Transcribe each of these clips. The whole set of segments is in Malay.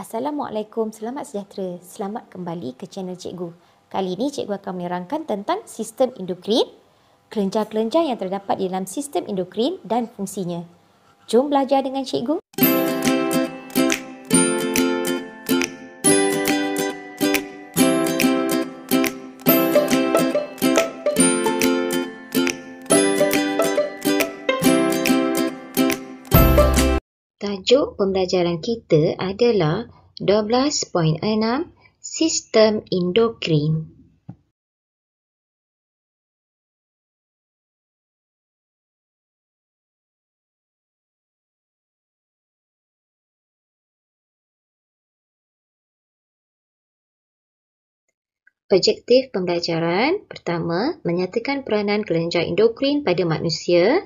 Assalamualaikum, selamat sejahtera. Selamat kembali ke channel Cikgu. Kali ini Cikgu akan menerangkan tentang sistem endokrin, kelenjar-kelenjar yang terdapat di dalam sistem endokrin dan fungsinya. Jom belajar dengan Cikgu. Tajuk pembelajaran kita adalah 12.6 Sistem Endokrin. Objektif pembelajaran pertama menyatakan peranan kelenjar endokrin pada manusia.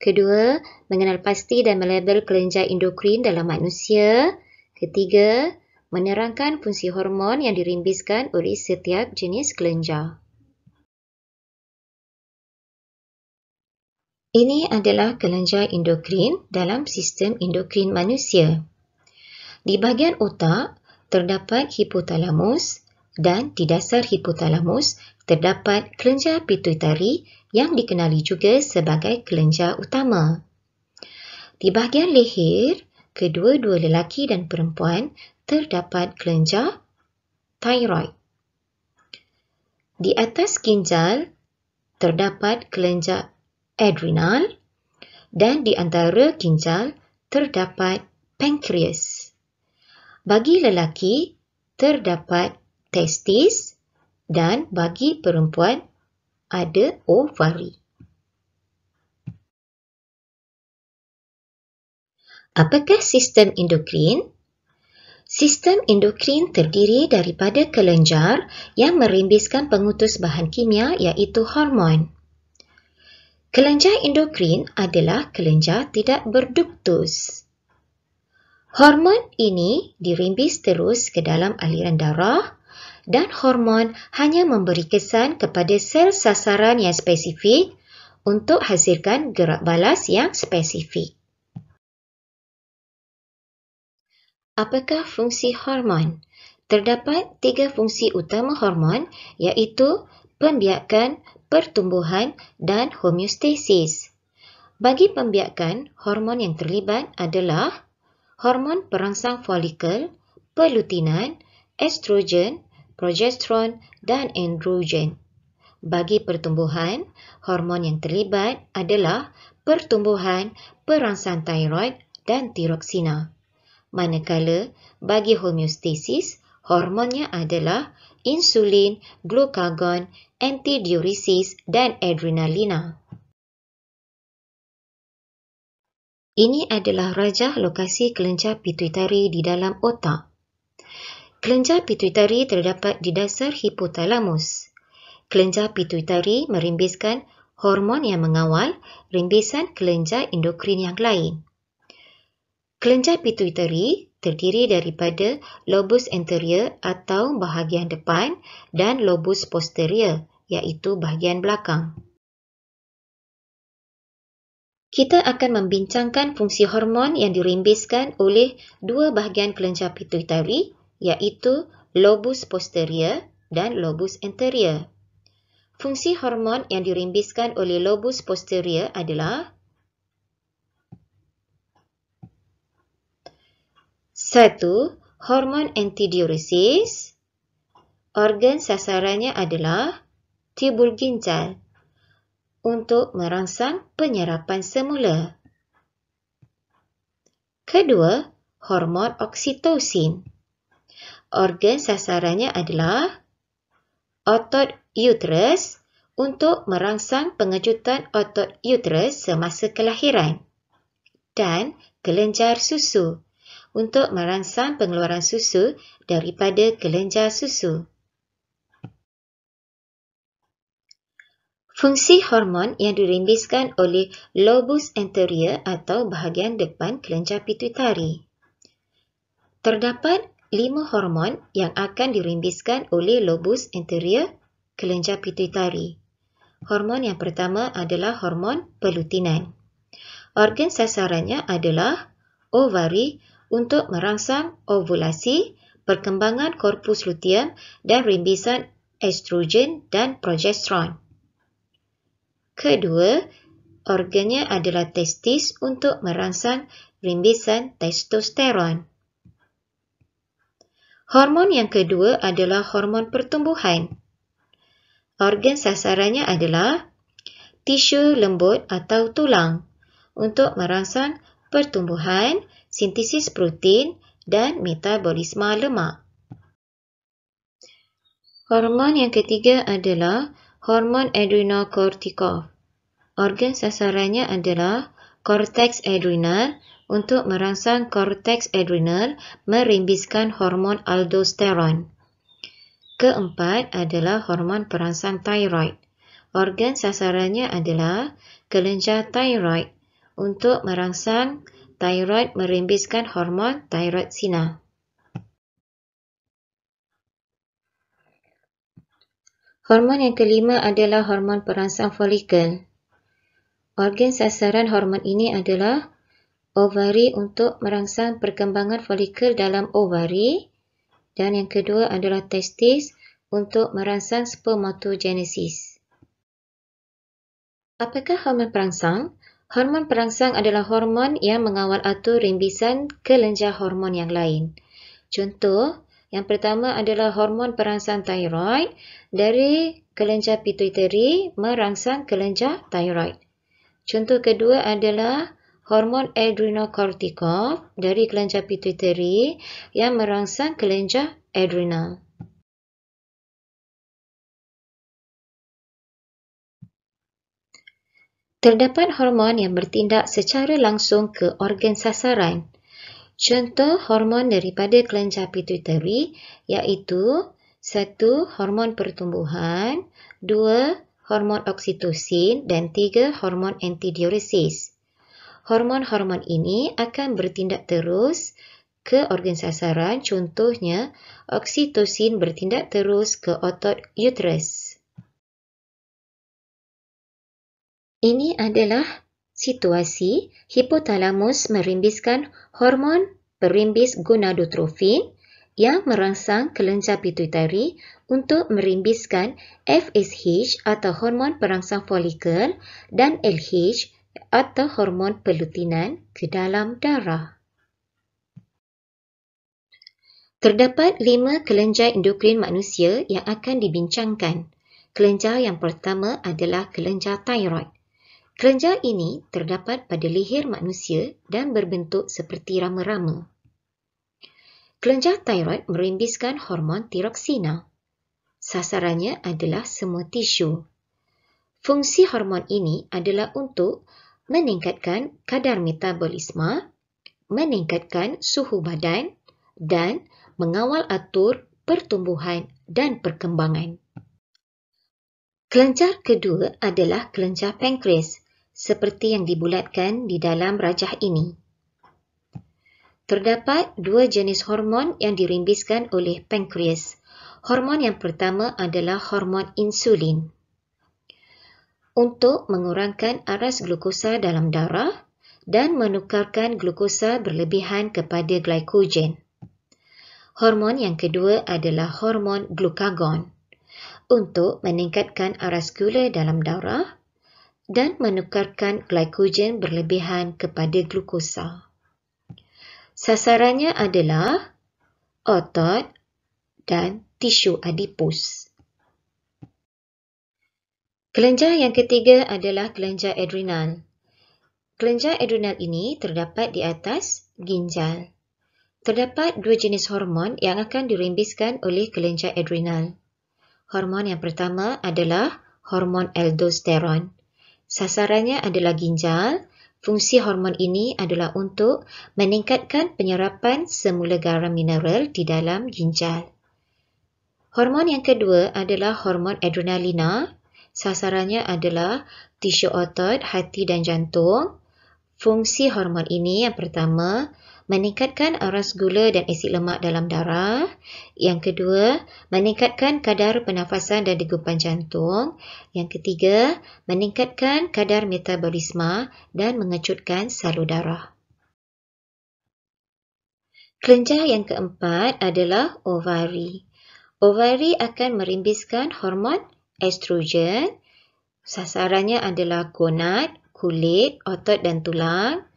Kedua, mengenal pasti dan melabel kelenjar endokrin dalam manusia. Ketiga, menerangkan fungsi hormon yang dirimbiskan oleh setiap jenis kelenjar. Ini adalah kelenjar endokrin dalam sistem endokrin manusia. Di bahagian otak, terdapat hipotalamus dan di dasar hipotalamus terdapat kelenjar pituitari yang dikenali juga sebagai kelenjar utama. Di bahagian leher, kedua-dua lelaki dan perempuan terdapat kelenjar tiroid. Di atas ginjal terdapat kelenjar adrenal dan di antara ginjal terdapat pankreas. Bagi lelaki terdapat testis dan bagi perempuan ada ovari. Apakah sistem endokrin? Sistem endokrin terdiri daripada kelenjar yang merembeskan pengutus bahan kimia iaitu hormon. Kelenjar endokrin adalah kelenjar tidak berduktus. Hormon ini dirembes terus ke dalam aliran darah dan hormon hanya memberi kesan kepada sel sasaran yang spesifik untuk hasilkan gerak balas yang spesifik. Apakah fungsi hormon? Terdapat tiga fungsi utama hormon iaitu pembiakan, pertumbuhan dan homeostasis. Bagi pembiakan, hormon yang terlibat adalah hormon perangsang folikel, pelutinan, estrogen progesteron dan androgen. Bagi pertumbuhan, hormon yang terlibat adalah pertumbuhan, perangsang tiroid dan tiroksina. Manakala, bagi homeostasis, hormonnya adalah insulin, glucagon, antidiuresis dan adrenalina. Ini adalah rajah lokasi kelenjar pituitari di dalam otak. Kelenjar pituitari terdapat di dasar hipotalamus. Kelenjar pituitari merimbiskan hormon yang mengawal rimbisan kelenjar endokrin yang lain. Kelenjar pituitari terdiri daripada lobus anterior atau bahagian depan dan lobus posterior iaitu bahagian belakang. Kita akan membincangkan fungsi hormon yang dirimbiskan oleh dua bahagian kelenjar pituitari iaitu lobus posterior dan lobus anterior. Fungsi hormon yang dirimbiskan oleh lobus posterior adalah satu Hormon antidiuresis Organ sasarannya adalah tibul ginjal untuk merangsang penyerapan semula. Kedua, hormon oksitosin organ sasarannya adalah otot uterus untuk merangsang pengecutan otot uterus semasa kelahiran dan kelenjar susu untuk merangsang pengeluaran susu daripada kelenjar susu. Fungsi hormon yang dirimbiskan oleh lobus anterior atau bahagian depan kelenjar pituitari. Terdapat lima hormon yang akan dirimbiskan oleh lobus anterior kelenjar pituitari. Hormon yang pertama adalah hormon pelutinan. Organ sasarannya adalah ovari untuk merangsang ovulasi, perkembangan korpus luteum dan rimbisan estrogen dan progesteron. Kedua, organnya adalah testis untuk merangsang rimbisan testosteron. Hormon yang kedua adalah hormon pertumbuhan. Organ sasarannya adalah tisu lembut atau tulang untuk merangsang pertumbuhan, sintesis protein dan metabolisme lemak. Hormon yang ketiga adalah hormon adrenokortikov. Organ sasarannya adalah korteks adrenal untuk merangsang korteks adrenal merimbiskan hormon aldosteron. Keempat adalah hormon perangsang tiroid. Organ sasarannya adalah kelenjar tiroid untuk merangsang tiroid merimbiskan hormon tiroid sina. Hormon yang kelima adalah hormon perangsang folikel. Organ sasaran hormon ini adalah ovari untuk merangsang perkembangan folikel dalam ovari dan yang kedua adalah testis untuk merangsang spermatogenesis. Apakah hormon perangsang? Hormon perangsang adalah hormon yang mengawal atur rimbisan kelenjar hormon yang lain. Contoh, yang pertama adalah hormon perangsang tiroid dari kelenjar pituitari merangsang kelenjar tiroid. Contoh kedua adalah hormon adrenokortikol dari kelenjar pituitari yang merangsang kelenjar adrenal. Terdapat hormon yang bertindak secara langsung ke organ sasaran. Contoh hormon daripada kelenjar pituitari, iaitu 1. Hormon pertumbuhan 2. Hormon oksitosin dan 3. Hormon antidiuresis hormon-hormon ini akan bertindak terus ke organ sasaran, contohnya oksitosin bertindak terus ke otot uterus. Ini adalah situasi hipotalamus merimbiskan hormon perimbis gonadotrofin yang merangsang kelenjar pituitari untuk merimbiskan FSH atau hormon perangsang folikel dan LH atau hormon pelutinan ke dalam darah. Terdapat lima kelenjar endokrin manusia yang akan dibincangkan. Kelenjar yang pertama adalah kelenjar tiroid. Kelenjar ini terdapat pada leher manusia dan berbentuk seperti rama-rama. Kelenjar tiroid merimbiskan hormon tiroksina. Sasarannya adalah semua tisu. Fungsi hormon ini adalah untuk meningkatkan kadar metabolisme, meningkatkan suhu badan dan mengawal atur pertumbuhan dan perkembangan. Kelenjar kedua adalah kelenjar pankreas seperti yang dibulatkan di dalam rajah ini. Terdapat dua jenis hormon yang dirimbiskan oleh pankreas. Hormon yang pertama adalah hormon insulin untuk mengurangkan aras glukosa dalam darah dan menukarkan glukosa berlebihan kepada glikogen. Hormon yang kedua adalah hormon glukagon untuk meningkatkan aras gula dalam darah dan menukarkan glikogen berlebihan kepada glukosa. Sasarannya adalah otot dan tisu adipus. Kelenjar yang ketiga adalah kelenjar adrenal. Kelenjar adrenal ini terdapat di atas ginjal. Terdapat dua jenis hormon yang akan dirembeskan oleh kelenjar adrenal. Hormon yang pertama adalah hormon aldosteron. Sasarannya adalah ginjal. Fungsi hormon ini adalah untuk meningkatkan penyerapan semula garam mineral di dalam ginjal. Hormon yang kedua adalah hormon adrenalina sasarannya adalah tisu otot, hati dan jantung. Fungsi hormon ini yang pertama, meningkatkan aras gula dan asid lemak dalam darah. Yang kedua, meningkatkan kadar pernafasan dan degupan jantung. Yang ketiga, meningkatkan kadar metabolisme dan mengecutkan salur darah. Kelenjar yang keempat adalah ovari. Ovari akan merimbiskan hormon estrogen. Sasarannya adalah gonad, kulit, otot dan tulang.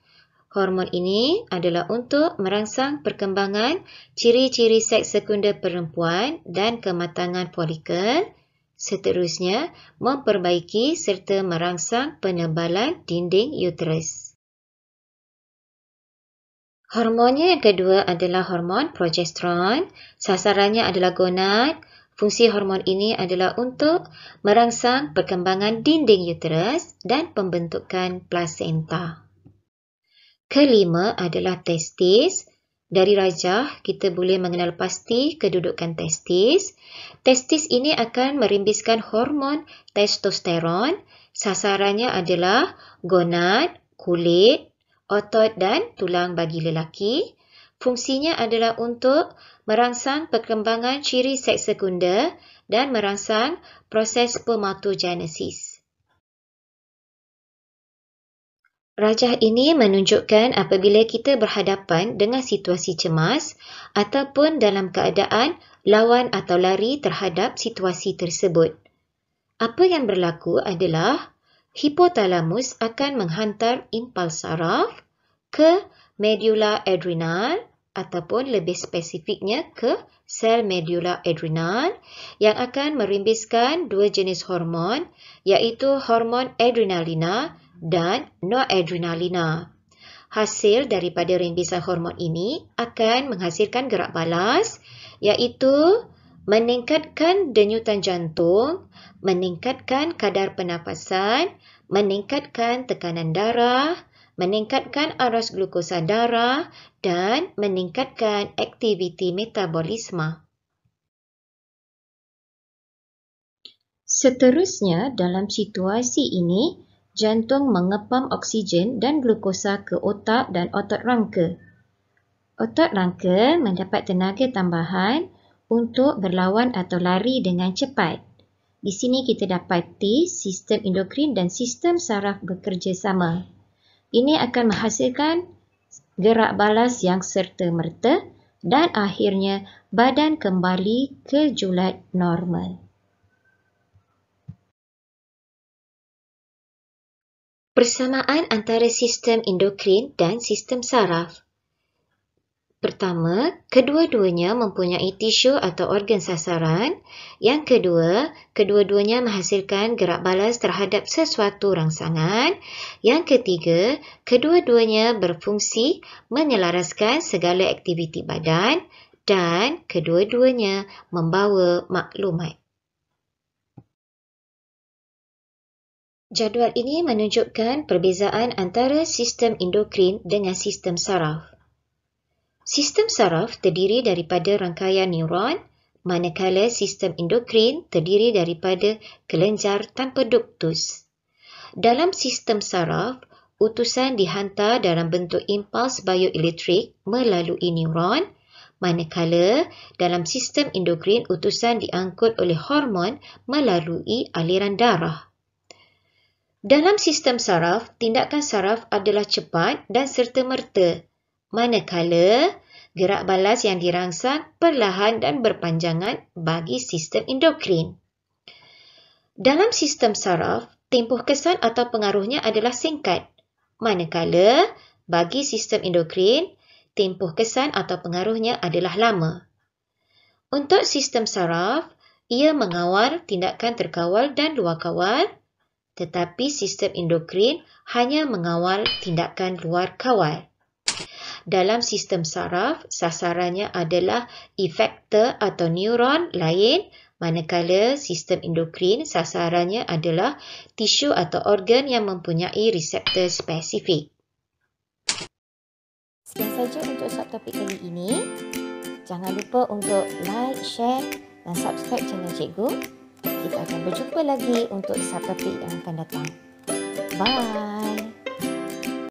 Hormon ini adalah untuk merangsang perkembangan ciri-ciri seks sekunder perempuan dan kematangan folikel. Seterusnya, memperbaiki serta merangsang penebalan dinding uterus. Hormonnya yang kedua adalah hormon progesteron. Sasarannya adalah gonad, Fungsi hormon ini adalah untuk merangsang perkembangan dinding uterus dan pembentukan plasenta. Kelima adalah testis. Dari rajah, kita boleh mengenal pasti kedudukan testis. Testis ini akan merimbiskan hormon testosteron. Sasarannya adalah gonad, kulit, otot dan tulang bagi Lelaki fungsinya adalah untuk merangsang perkembangan ciri seks sekunder dan merangsang proses spermatogenesis. Rajah ini menunjukkan apabila kita berhadapan dengan situasi cemas ataupun dalam keadaan lawan atau lari terhadap situasi tersebut. Apa yang berlaku adalah hipotalamus akan menghantar impuls saraf ke medula adrenal ataupun lebih spesifiknya ke sel medula adrenal yang akan merimbiskan dua jenis hormon iaitu hormon adrenalina dan noradrenalina. Hasil daripada rimbisan hormon ini akan menghasilkan gerak balas iaitu meningkatkan denyutan jantung, meningkatkan kadar penafasan, meningkatkan tekanan darah, meningkatkan aras glukosa darah dan meningkatkan aktiviti metabolisme. Seterusnya, dalam situasi ini, jantung mengepam oksigen dan glukosa ke otak dan otot rangka. Otot rangka mendapat tenaga tambahan untuk berlawan atau lari dengan cepat. Di sini kita dapati sistem endokrin dan sistem saraf bekerjasama. Ini akan menghasilkan gerak balas yang serta-merta dan akhirnya badan kembali ke julat normal. Persamaan antara sistem endokrin dan sistem saraf Pertama, kedua-duanya mempunyai tisu atau organ sasaran. Yang kedua, kedua-duanya menghasilkan gerak balas terhadap sesuatu rangsangan. Yang ketiga, kedua-duanya berfungsi menyelaraskan segala aktiviti badan dan kedua-duanya membawa maklumat. Jadual ini menunjukkan perbezaan antara sistem endokrin dengan sistem saraf. Sistem saraf terdiri daripada rangkaian neuron, manakala sistem endokrin terdiri daripada kelenjar tanpa duktus. Dalam sistem saraf, utusan dihantar dalam bentuk impuls bioelektrik melalui neuron, manakala dalam sistem endokrin utusan diangkut oleh hormon melalui aliran darah. Dalam sistem saraf, tindakan saraf adalah cepat dan serta-merta manakala gerak balas yang dirangsang perlahan dan berpanjangan bagi sistem endokrin. Dalam sistem saraf, tempoh kesan atau pengaruhnya adalah singkat. Manakala bagi sistem endokrin, tempoh kesan atau pengaruhnya adalah lama. Untuk sistem saraf, ia mengawal tindakan terkawal dan luar kawal, tetapi sistem endokrin hanya mengawal tindakan luar kawal dalam sistem saraf, sasarannya adalah efektor atau neuron lain manakala sistem endokrin sasarannya adalah tisu atau organ yang mempunyai reseptor spesifik. Sekian saja untuk subtopik kali ini. Jangan lupa untuk like, share dan subscribe channel cikgu. Kita akan berjumpa lagi untuk subtopik yang akan datang. Bye!